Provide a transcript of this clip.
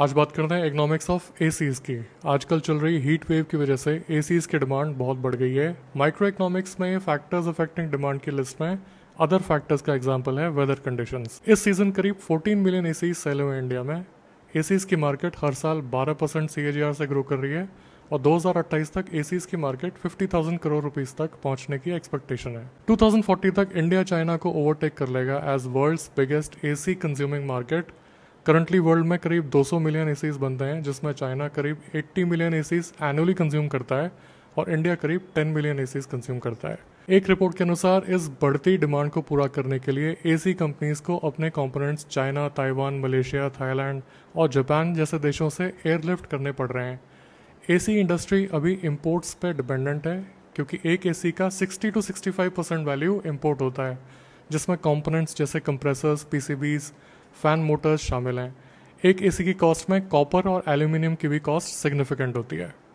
आज बात कर रहे हैं इकोनॉमिक्स ऑफ ए की आजकल चल रही हीट वेव की वजह से ए की डिमांड बहुत बढ़ गई है माइक्रो इकोनॉमिक्स में फैक्टर्स अफेक्टिंग डिमांड की लिस्ट में अदर फैक्टर्स का एग्जाम्पल है वेदर कंडीशंस इस सीजन करीब 14 मिलियन ए सेल हुए इंडिया में ए की मार्केट हर साल 12 परसेंट सी से ग्रो कर रही है और 2028 तक ए की मार्केट 50,000 करोड़ रुपीज तक पहुंचने की एक्सपेक्टेशन है 2040 तक इंडिया चाइना को ओवरटेक कर लेगा as world's biggest AC consuming market currently world में करीब 200 मिलियन एसीज बनते हैं जिसमें चाइना करीब 80 मिलियन एसीज एनुअली कंज्यूम करता है और इंडिया करीब 10 मिलियन एसीज कंज्यूम करता है एक रिपोर्ट के अनुसार इस बढ़ती डिमांड को पूरा करने के लिए एसी कंपनीज को अपने components China Taiwan Malaysia Thailand और जापान जैसे देशों से एयरलिफ्ट करने पड़ रहे हैं एसी इंडस्ट्री अभी इम्पोर्ट्स पर डिपेंडेंट है क्योंकि एक एसी का 60 टू 65 परसेंट वैल्यू इम्पोर्ट होता है जिसमें कंपोनेंट्स जैसे कंप्रेसर्स पीसीबीज फैन मोटर्स शामिल हैं एक एसी की कॉस्ट में कॉपर और एल्यूमिनियम की भी कॉस्ट सिग्निफिकेंट होती है